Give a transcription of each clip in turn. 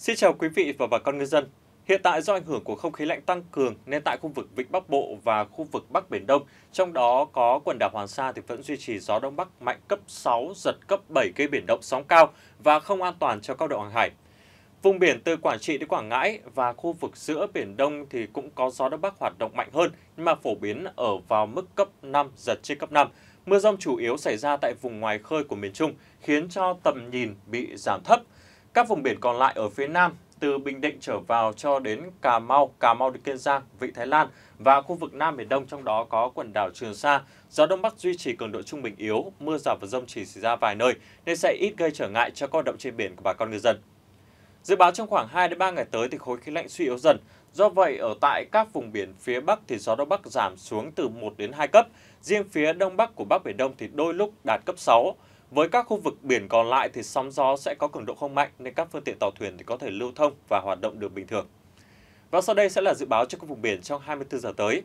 Xin chào quý vị và bà con ngư dân. Hiện tại do ảnh hưởng của không khí lạnh tăng cường nên tại khu vực Vịnh Bắc Bộ và khu vực Bắc Biển Đông, trong đó có quần đảo Hoàng Sa thì vẫn duy trì gió Đông Bắc mạnh cấp 6, giật cấp 7 gây biển động sóng cao và không an toàn cho các độ hàng hải. Vùng biển từ Quảng Trị đến Quảng Ngãi và khu vực giữa Biển Đông thì cũng có gió Đông Bắc hoạt động mạnh hơn nhưng mà phổ biến ở vào mức cấp 5, giật trên cấp 5. Mưa rông chủ yếu xảy ra tại vùng ngoài khơi của miền Trung khiến cho tầm nhìn bị giảm thấp. Các vùng biển còn lại ở phía Nam, từ Bình Định trở vào cho đến Cà Mau, Cà Mau đến Kiên Giang, Vịnh Thái Lan và khu vực Nam Biển Đông trong đó có quần đảo Trường Sa, gió Đông Bắc duy trì cường độ trung bình yếu, mưa rào và rông chỉ xảy ra vài nơi nên sẽ ít gây trở ngại cho các hoạt động trên biển của bà con ngư dân. Dự báo trong khoảng 2 đến 3 ngày tới thì khối khí lạnh suy yếu dần. Do vậy ở tại các vùng biển phía Bắc thì gió đông bắc giảm xuống từ 1 đến 2 cấp, riêng phía đông bắc của Bắc Biển Đông thì đôi lúc đạt cấp 6. Với các khu vực biển còn lại thì sóng gió sẽ có cường độ không mạnh nên các phương tiện tàu thuyền thì có thể lưu thông và hoạt động được bình thường. Và sau đây sẽ là dự báo cho các vùng biển trong 24 giờ tới.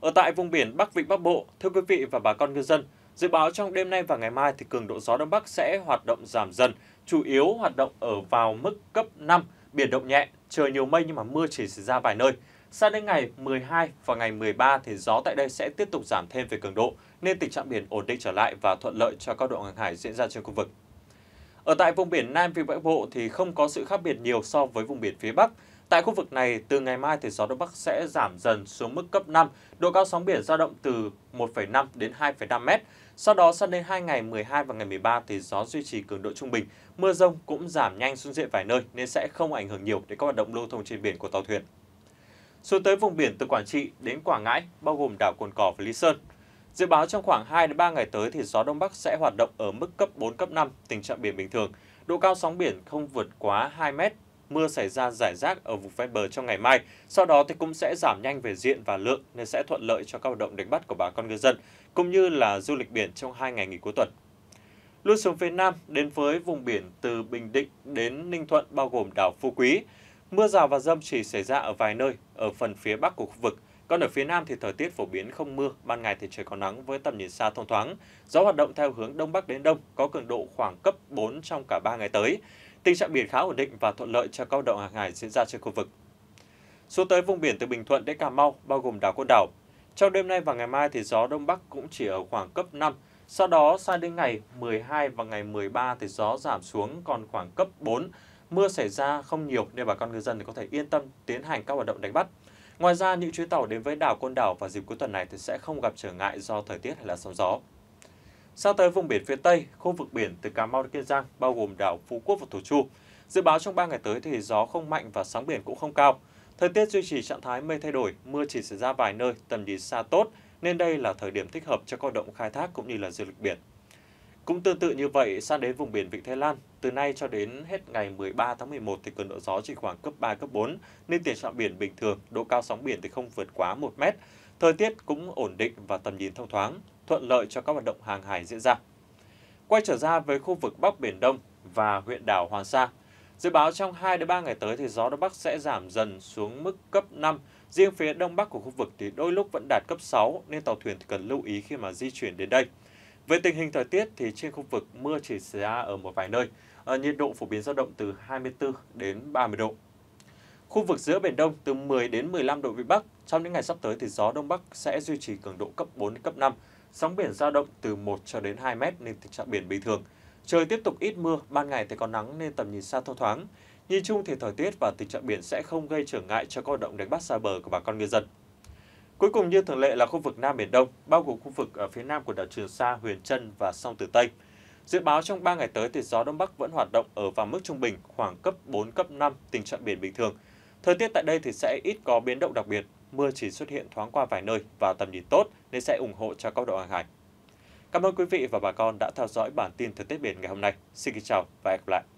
Ở tại vùng biển Bắc Vịnh Bắc Bộ, thưa quý vị và bà con ngư dân, dự báo trong đêm nay và ngày mai thì cường độ gió đông bắc sẽ hoạt động giảm dần, chủ yếu hoạt động ở vào mức cấp 5, biển động nhẹ, trời nhiều mây nhưng mà mưa chỉ xảy ra vài nơi. Sang đến ngày 12 và ngày 13 thì gió tại đây sẽ tiếp tục giảm thêm về cường độ, nên tình trạng biển ổn định trở lại và thuận lợi cho các đội hàng hải diễn ra trên khu vực. Ở tại vùng biển Nam Vịnh Bắc Bộ thì không có sự khác biệt nhiều so với vùng biển phía Bắc. Tại khu vực này, từ ngày mai thì gió Đông Bắc sẽ giảm dần xuống mức cấp 5, độ cao sóng biển dao động từ 1,5 đến 2,5 mét. Sau đó sang đến 2 ngày 12 và ngày 13 thì gió duy trì cường độ trung bình, mưa rông cũng giảm nhanh xuống diện vài nơi nên sẽ không ảnh hưởng nhiều đến các hoạt động lưu thông trên biển của tàu thuyền. Xuống tới vùng biển từ Quảng Trị đến Quảng Ngãi, bao gồm đảo Cồn Cỏ và Lý Sơn. Dự báo trong khoảng 2 đến 3 ngày tới thì gió đông bắc sẽ hoạt động ở mức cấp 4 cấp 5, tình trạng biển bình thường. Độ cao sóng biển không vượt quá 2 m. Mưa xảy ra rải rác ở vùng ven bờ trong ngày mai, sau đó thì cũng sẽ giảm nhanh về diện và lượng nên sẽ thuận lợi cho các hoạt động đánh bắt của bà con ngư dân cũng như là du lịch biển trong hai ngày nghỉ cuối tuần. Lui xuống phía Nam đến với vùng biển từ Bình Định đến Ninh Thuận bao gồm đảo Phú Quý. Mưa rào và rông chỉ xảy ra ở vài nơi, ở phần phía bắc của khu vực. Còn ở phía nam thì thời tiết phổ biến không mưa, ban ngày thì trời có nắng với tầm nhìn xa thông thoáng. Gió hoạt động theo hướng đông bắc đến đông, có cường độ khoảng cấp 4 trong cả 3 ngày tới. Tình trạng biển khá ổn định và thuận lợi cho các hoạt động hàng hải diễn ra trên khu vực. Xuống tới vùng biển từ Bình Thuận đến Cà Mau, bao gồm đảo Côn Đảo. Trong đêm nay và ngày mai thì gió đông bắc cũng chỉ ở khoảng cấp 5, sau đó sang đến ngày 12 và ngày 13 thì gió giảm xuống còn khoảng cấp 4, Mưa xảy ra không nhiều nên bà con ngư dân có thể yên tâm tiến hành các hoạt động đánh bắt. Ngoài ra, những chuyến tàu đến với đảo Côn Đảo vào dịp cuối tuần này thì sẽ không gặp trở ngại do thời tiết hay là sóng gió. Sang tới vùng biển phía Tây, khu vực biển từ Cà Mau đến Kiên Giang bao gồm đảo Phú Quốc và Thổ Chu. Dự báo trong 3 ngày tới thì gió không mạnh và sóng biển cũng không cao. Thời tiết duy trì trạng thái mây thay đổi, mưa chỉ xảy ra vài nơi, tầm nhìn xa tốt, nên đây là thời điểm thích hợp cho các động khai thác cũng như là du lịch biển. Cũng tương tự như vậy, sang đến vùng biển Vịnh Thái Lan, từ nay cho đến hết ngày 13 tháng 11 thì cường độ gió chỉ khoảng cấp 3, cấp 4, nên tiền trạng biển bình thường, độ cao sóng biển thì không vượt quá 1 mét. Thời tiết cũng ổn định và tầm nhìn thông thoáng, thuận lợi cho các hoạt động hàng hải diễn ra. Quay trở ra với khu vực Bắc Biển Đông và huyện đảo Hoàng Sa, Dự báo trong 2 đến 3 ngày tới thì gió đông bắc sẽ giảm dần xuống mức cấp 5. Riêng phía đông bắc của khu vực thì đôi lúc vẫn đạt cấp 6 nên tàu thuyền cần lưu ý khi mà di chuyển đến đây. Về tình hình thời tiết thì trên khu vực mưa chỉ xảy ra ở một vài nơi, à, nhiệt độ phổ biến dao động từ 24 đến 30 độ. Khu vực giữa Biển Đông từ 10 đến 15 độ Vĩ Bắc, trong những ngày sắp tới thì gió Đông Bắc sẽ duy trì cường độ cấp 4 đến cấp 5, sóng biển dao động từ 1 cho đến 2 mét nên tình trạng biển bình thường. Trời tiếp tục ít mưa, ban ngày thì có nắng nên tầm nhìn xa thô thoáng. Nhìn chung thì thời tiết và tình trạng biển sẽ không gây trở ngại cho các hoạt động đánh bắt xa bờ của bà con ngư dân. Cuối cùng như thường lệ là khu vực Nam Biển Đông, bao gồm khu vực ở phía nam của đảo Trường Sa, Huyền Trân và sông Tử Tây. Dự báo trong 3 ngày tới thì gió Đông Bắc vẫn hoạt động ở vào mức trung bình khoảng cấp 4, cấp 5, tình trạng biển bình thường. Thời tiết tại đây thì sẽ ít có biến động đặc biệt, mưa chỉ xuất hiện thoáng qua vài nơi và tầm nhìn tốt nên sẽ ủng hộ cho các đội hàng hải. Cảm ơn quý vị và bà con đã theo dõi bản tin thời tiết biển ngày hôm nay. Xin kính chào và hẹn gặp lại.